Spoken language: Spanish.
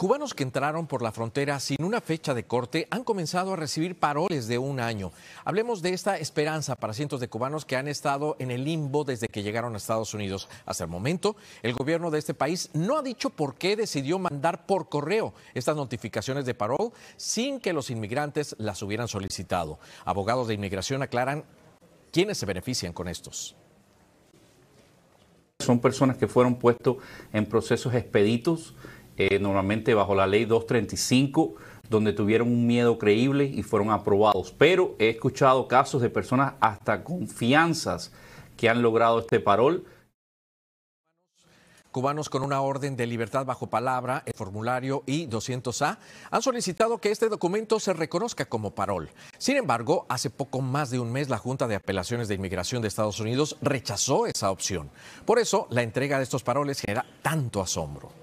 Cubanos que entraron por la frontera sin una fecha de corte han comenzado a recibir paroles de un año. Hablemos de esta esperanza para cientos de cubanos que han estado en el limbo desde que llegaron a Estados Unidos. Hasta el momento, el gobierno de este país no ha dicho por qué decidió mandar por correo estas notificaciones de parol sin que los inmigrantes las hubieran solicitado. Abogados de inmigración aclaran quiénes se benefician con estos son personas que fueron puestos en procesos expeditos eh, normalmente bajo la ley 235, donde tuvieron un miedo creíble y fueron aprobados. Pero he escuchado casos de personas hasta confianzas que han logrado este parol cubanos con una orden de libertad bajo palabra, el formulario I-200A, han solicitado que este documento se reconozca como parol. Sin embargo, hace poco más de un mes la Junta de Apelaciones de Inmigración de Estados Unidos rechazó esa opción. Por eso, la entrega de estos paroles genera tanto asombro.